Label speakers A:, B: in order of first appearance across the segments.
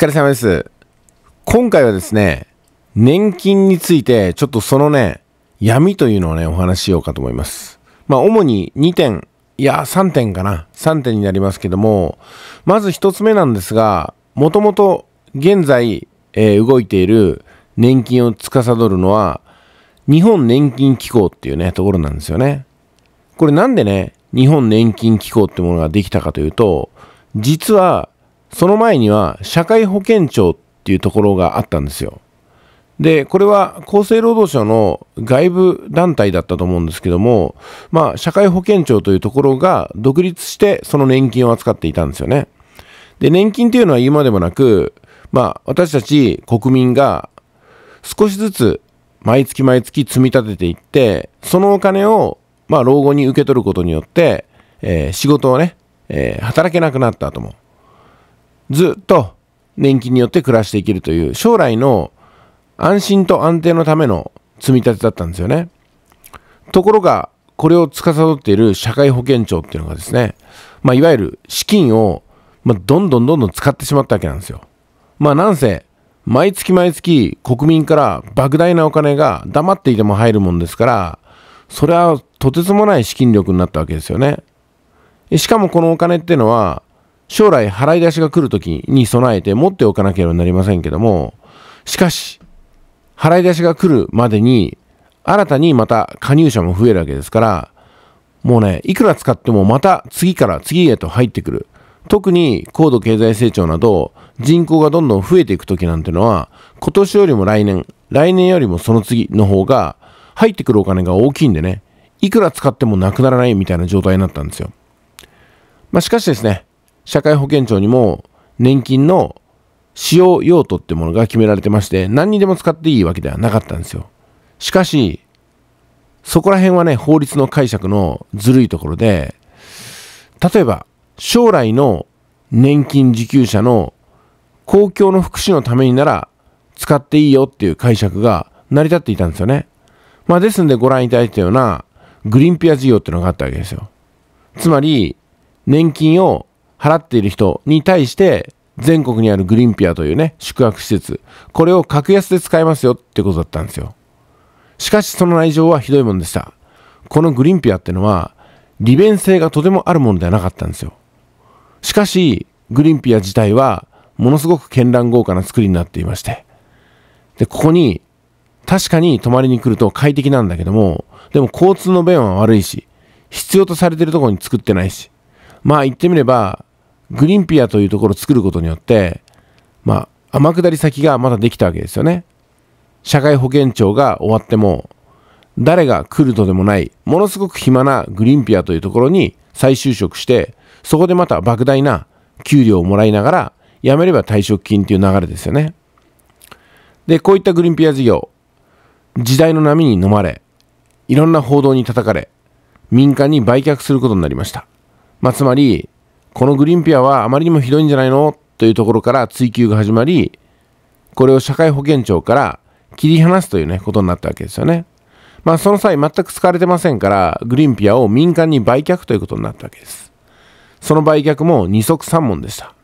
A: 疲れ様です。今回はですね、年金について、ちょっとそのね、闇というのをね、お話ししようかと思います。まあ、主に2点、いや、3点かな。3点になりますけども、まず1つ目なんですが、もともと現在、えー、動いている年金を司るのは、日本年金機構っていうね、ところなんですよね。これなんでね、日本年金機構ってものができたかというと、実はその前には社会保険庁っていうところがあったんですよ。で、これは厚生労働省の外部団体だったと思うんですけども、まあ、社会保険庁というところが独立してその年金を扱っていたんですよね。で、年金っていうのは言うまでもなく、まあ、私たち国民が少しずつ毎月毎月積み立てていって、そのお金を、まあ、老後に受け取ることによって、えー、仕事をね、えー、働けなくなった後も、ずっと年金によって暮らしていけるという将来の安心と安定のための積み立てだったんですよね。ところが、これを司っている社会保険庁っていうのがですね、まあ、いわゆる資金を、まあ、どんどんどんどん使ってしまったわけなんですよ。まあ、なんせ、毎月毎月国民から莫大なお金が黙っていても入るもんですから、それはとてつもない資金力になったわけですよね。しかもこのお金っていうのは、将来払い出しが来る時に備えて持っておかなければなりませんけども、しかし、払い出しが来るまでに、新たにまた加入者も増えるわけですから、もうね、いくら使ってもまた次から次へと入ってくる。特に高度経済成長など人口がどんどん増えていく時なんてのは今年よりも来年来年よりもその次の方が入ってくるお金が大きいんでねいくら使ってもなくならないみたいな状態になったんですよ、まあ、しかしですね社会保険庁にも年金の使用用途ってものが決められてまして何にでも使っていいわけではなかったんですよしかしそこら辺はね法律の解釈のずるいところで例えば将来の年金受給者の公共の福祉のためになら使っていいよっていう解釈が成り立っていたんですよねまあですんでご覧いただいたようなグリンピア事業っていうのがあったわけですよつまり年金を払っている人に対して全国にあるグリンピアというね宿泊施設これを格安で使えますよってことだったんですよしかしその内情はひどいもんでしたこのグリンピアってのは利便性がとてもあるものではなかったんですよしかしグリンピア自体はものすごく絢爛豪華な作りになっていましてでここに確かに泊まりに来ると快適なんだけどもでも交通の便は悪いし必要とされてるところに作ってないしまあ言ってみればグリンピアというところを作ることによって、まあ、天下り先がまだできたわけですよね。社会保険庁が終わっても、誰が来るとでもない、ものすごく暇なグリンピアというところに再就職して、そこでまた莫大な給料をもらいながら、辞めれば退職金っていう流れですよね。で、こういったグリンピア事業、時代の波に飲まれ、いろんな報道に叩かれ、民間に売却することになりました。まあ、つまり、このグリーンピアはあまりにもひどいんじゃないのというところから追及が始まり、これを社会保険庁から切り離すというね、ことになったわけですよね。まあその際全く使われてませんから、グリーンピアを民間に売却ということになったわけです。その売却も二足三門でした。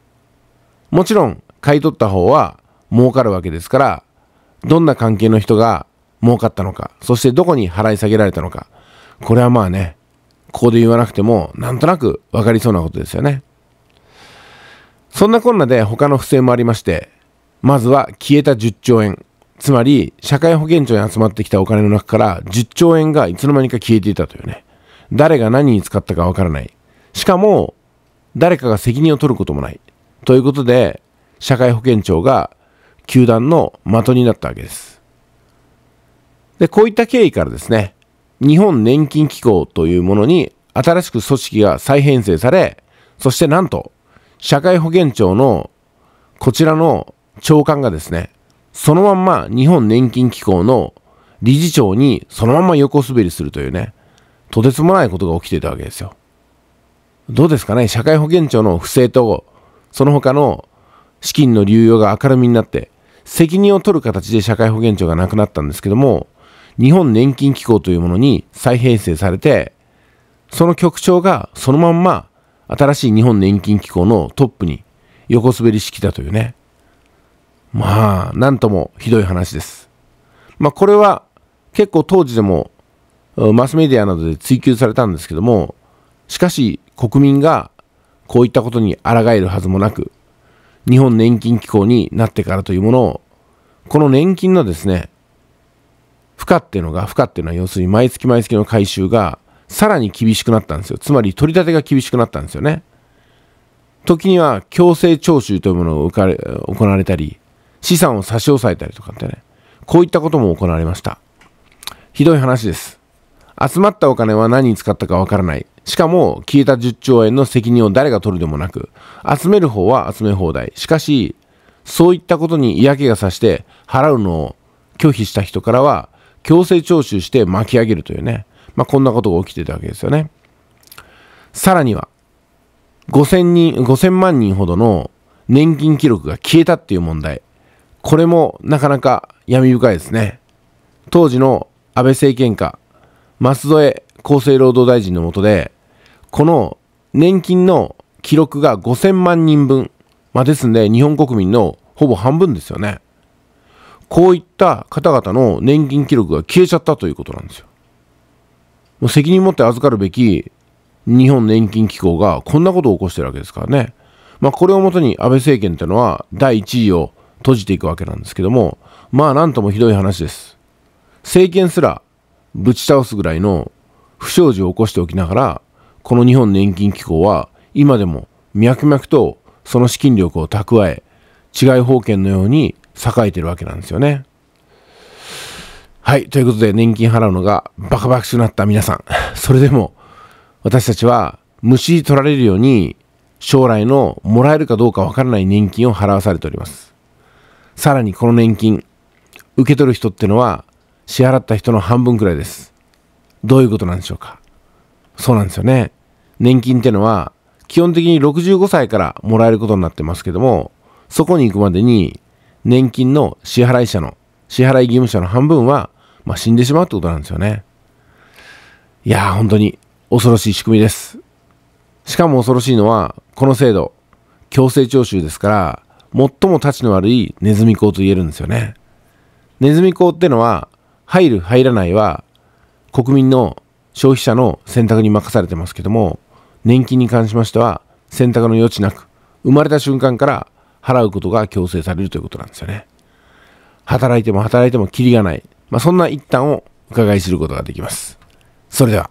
A: もちろん、買い取った方は儲かるわけですから、どんな関係の人が儲かったのか、そしてどこに払い下げられたのか、これはまあね、ここで言わなくても、なんとなく分かりそうなことですよね。そんなこんなで他の不正もありまして、まずは消えた10兆円。つまり、社会保険庁に集まってきたお金の中から10兆円がいつの間にか消えていたというね。誰が何に使ったかわからない。しかも、誰かが責任を取ることもない。ということで、社会保険庁が球団の的になったわけです。で、こういった経緯からですね、日本年金機構というものに新しく組織が再編成され、そしてなんと、社会保険庁のこちらの長官がですね、そのまんま日本年金機構の理事長にそのまんま横滑りするというね、とてつもないことが起きていたわけですよ。どうですかね、社会保険庁の不正と、その他の資金の流用が明るみになって、責任を取る形で社会保険庁がなくなったんですけども、日本年金機構というものに再編成されて、その局長がそのまんま新しい日本年金機構のトップに横滑りしきたというね。まあ、なんともひどい話です。まあ、これは結構当時でもマスメディアなどで追及されたんですけども、しかし国民がこういったことに抗えるはずもなく、日本年金機構になってからというものを、この年金のですね、負荷っていうのが、負荷っていうのは要するに毎月毎月の回収がさらに厳しくなったんですよ。つまり取り立てが厳しくなったんですよね。時には強制徴収というものを行われたり、資産を差し押さえたりとかってね、こういったことも行われました。ひどい話です。集まったお金は何に使ったかわからない。しかも消えた10兆円の責任を誰が取るでもなく、集める方は集め放題。しかし、そういったことに嫌気がさして払うのを拒否した人からは強制徴収して巻き上げるというね、まあ、こんなことが起きてたわけですよね。さらには、5000人、5000万人ほどの年金記録が消えたっていう問題。これもなかなか闇深いですね。当時の安倍政権下、舛添厚生労働大臣のもとで、この年金の記録が5000万人分、まあ、ですんで日本国民のほぼ半分ですよね。こういった方々の年金記録が消えちゃったということなんですよ。もう責任持って預かるべき日本年金機構がこんなことを起こしてるわけですからね。まあ、これをもとに安倍政権っていうのは第1位を閉じていくわけなんですけども、まあなんともひどい話です。政権すらぶち倒すぐらいの不祥事を起こしておきながら、この日本年金機構は今でも脈々とその資金力を蓄え、違い保険のように栄えてるわけなんですよね。はい。ということで、年金払うのがバカバカしくなった皆さん。それでも、私たちは虫取られるように、将来のもらえるかどうかわからない年金を払わされております。さらにこの年金、受け取る人ってのは、支払った人の半分くらいです。どういうことなんでしょうか。そうなんですよね。年金ってのは、基本的に65歳からもらえることになってますけども、そこに行くまでに年金の支払い者の、支払い義務者の半分は、まあ、死んでしまうってことなんですよね。いやー、本当に恐ろしい仕組みです。しかも恐ろしいのは、この制度、強制徴収ですから、最もたちの悪いネズミ講と言えるんですよね。ネズミ講ってのは、入る入らないは、国民の消費者の選択に任されてますけども、年金に関しましては、選択の余地なく、生まれた瞬間から払うことが強制されるということなんですよね。働いても働いてもキリがない。まあ、そんな一端をお伺いすることができます。それでは。